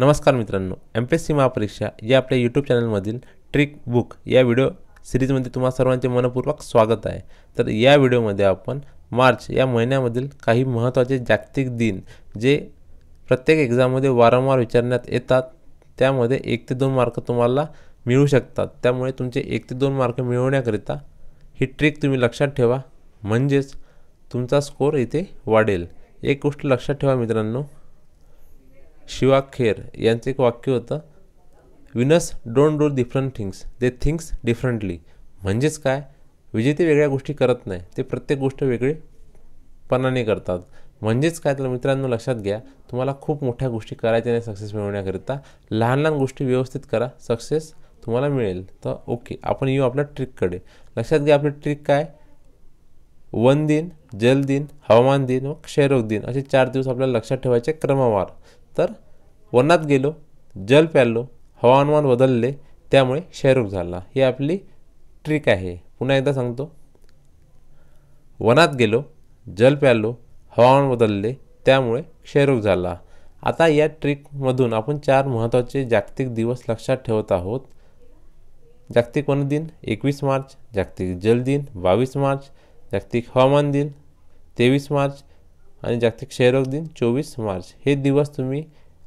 नमस्कार मित्रांनो M P S C महापरीक्षा या आपल्या यूट्यूब चॅनलमधील ट्रिक बुक या व्हिडिओ सिरीजमध्ये तुम्हाला सर्वांचे मनपूर्वक स्वागत आहे तर या व्हिडिओमध्ये आपण मार्च या महिन्यामधील काही महत्त्वाचे जागतिक दिन जे प्रत्येक एक्झाममध्ये वारंवार विचारण्यात येतात त्यामध्ये एक ते दोन मार्क तुम्हाला मिळू शकतात त्यामुळे तुमचे एक ते दोन मार्क मिळवण्याकरिता ही ट्रिक तुम्ही लक्षात ठेवा म्हणजेच तुमचा स्कोर इथे वाढेल एक गोष्ट लक्षात ठेवा मित्रांनो शिवा खेर यांचं एक वाक्य होतं winners don't do different things they things differently म्हणजेच काय विजेते वेगळ्या गोष्टी करत नाही ते प्रत्येक गोष्ट वेगळेपणाने करतात म्हणजेच काय तर मित्रांनो लक्षात घ्या तुम्हाला खूप मोठ्या गोष्टी करायच्या नाही सक्सेस मिळवण्याकरिता लहान लहान गोष्टी व्यवस्थित करा सक्सेस तुम्हाला मिळेल तर ओके आपण येऊ आपल्या ट्रिककडे लक्षात घ्या आपली ट्रिक काय वन दिन जल दिन हवामान दिन व क्षयरोग दिन असे चार दिवस आपल्याला लक्षात ठेवायचे क्रमवार तर वनात गेलो जल प्यालो हवामान बदलले त्यामुळे क्षयरोग झाला ही आपली ट्रिक आहे पुन्हा एकदा सांगतो वनात गेलो जल प्यालो हवामान बदलले त्यामुळे क्षयरोग झाला आता या ट्रिकमधून आपण चार महत्त्वाचे जागतिक दिवस लक्षात ठेवत आहोत जागतिक वन दिन एकवीस मार्च जागतिक जल दिन बावीस मार्च जागतिक हवामान दिन तेवीस मार्च आणि जागतिक क्षयरोग दिन चोवीस मार्च हे दिवस तुम्ही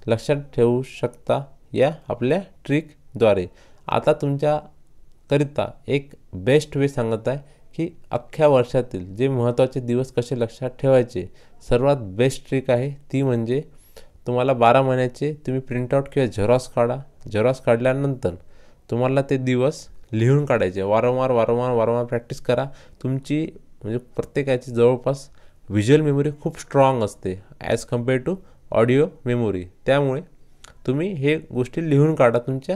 लक्षात ठेवू शकता या आपल्या ट्रिकद्वारे आता तुमच्याकरिता एक बेस्ट वे सांगत आहे की अख्ख्या वर्षातील जे महत्त्वाचे दिवस कसे लक्षात ठेवायचे सर्वात बेस्ट ट्रिक आहे ती म्हणजे तुम्हाला बारा महिन्याचे तुम्ही प्रिंटआउट किंवा झेरॉक्स काढा झेरॉक्स काढल्यानंतर तुम्हाला ते दिवस लिहून काढायचे वारंवार वारंवार वारंवार प्रॅक्टिस करा तुमची म्हणजे प्रत्येकाची जवळपास व्हिज्युअल मेमोरी खूप स्ट्रॉंग असते as compare to audio memory त्यामुळे तुम्ही हे गोष्टी लिहून काढा तुमच्या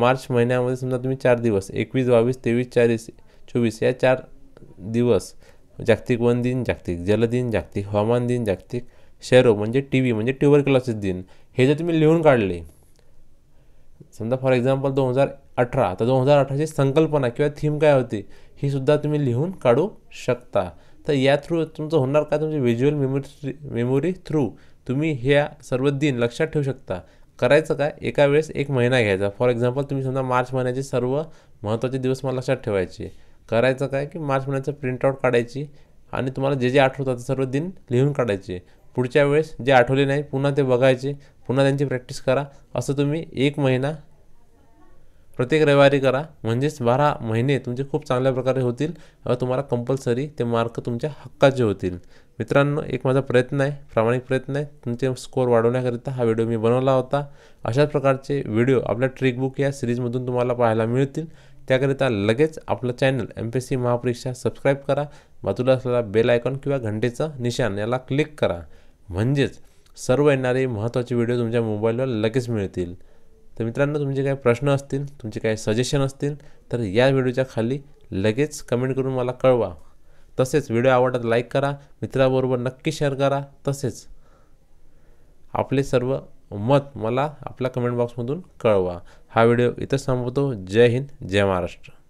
मार्च महिन्यामध्ये समजा तुम्ही चार दिवस एकवीस बावीस तेवीस चाळीस चोवीस या चार दिवस जागतिक वन दिन जागतिक जलदिन जागतिक हवामान दिन जागतिक शेरो म्हणजे टी व्ही म्हणजे ट्युबर क्लासेस दिन हे जर तुम्ही लिहून काढले समजा फॉर एक्झाम्पल दोन हजार अठरा तर दोन हजार अठराची संकल्पना किंवा थीम काय होती ही सुद्धा तुम्ही लिहून काढू शकता तर या थ्रू तुमचं होणार काय तुमची व्हिज्युअल मेमोरी मेमोरी थ्रू तुम्ही ह्या सर्व दिन लक्षात ठेवू शकता करायचं काय एका वेळेस एक महिना घ्यायचा फॉर एक्झाम्पल तुम्ही समजा मार्च महिन्याचे सर्व महत्त्वाचे दिवस मला लक्षात ठेवायचे करायचं काय की मार्च महिन्याचं प्रिंटआउट काढायची आणि तुम्हाला जे जे आठवतात ते सर्व दिन लिहून काढायचे पुढच्या वेळेस जे आठवले नाही पुन्हा ते बघायचे पुन्हा त्यांची प्रॅक्टिस करा असं तुम्ही एक महिना प्रत्येक रविवारी करा म्हणजेच बारा महिने तुमचे खूप चांगल्या प्रकारे होतील व तुम्हाला कंपल्सरी ते मार्क तुमच्या हक्काचे होतील मित्रांनो एक माझा प्रयत्न आहे प्रामाणिक प्रयत्न आहे तुमचे स्कोअर वाढवण्याकरिता हा व्हिडिओ मी बनवला होता अशाच प्रकारचे व्हिडिओ आपल्या ट्रिक बुक या सिरीजमधून तुम्हाला पाहायला मिळतील त्याकरिता लगेच आपलं channel M P S C महापरीक्षा सबस्क्राईब करा बाजूला असलेला बेल आयकॉन किंवा घंटेचं निशान याला क्लिक करा म्हणजेच सर्व येणारे महत्त्वाचे व्हिडिओ तुमच्या मोबाईलवर लगेच मिळतील तर मित्रांनो तुमचे काही प्रश्न असतील तुमचे काही सजेशन असतील तर या व्हिडिओच्या खाली लगेच कमेंट करून मला कळवा तसेच व्हिडिओ आवडत लाईक करा मित्राबरोबर नक्की शेअर करा तसेच आपले सर्व मत मला आपल्या कमेंट बॉक्समधून कळवा हा व्हिडिओ इथं संपवतो जय हिंद जय महाराष्ट्र